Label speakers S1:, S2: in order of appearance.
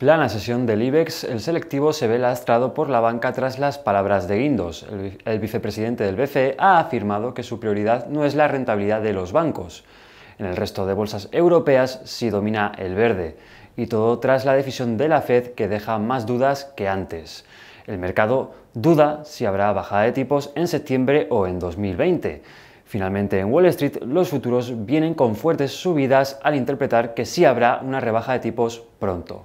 S1: Plana sesión del IBEX, el selectivo se ve lastrado por la banca tras las palabras de Guindos. El, el vicepresidente del BCE ha afirmado que su prioridad no es la rentabilidad de los bancos. En el resto de bolsas europeas sí domina el verde, y todo tras la decisión de la Fed que deja más dudas que antes. El mercado duda si habrá bajada de tipos en septiembre o en 2020. Finalmente, en Wall Street, los futuros vienen con fuertes subidas al interpretar que sí habrá una rebaja de tipos pronto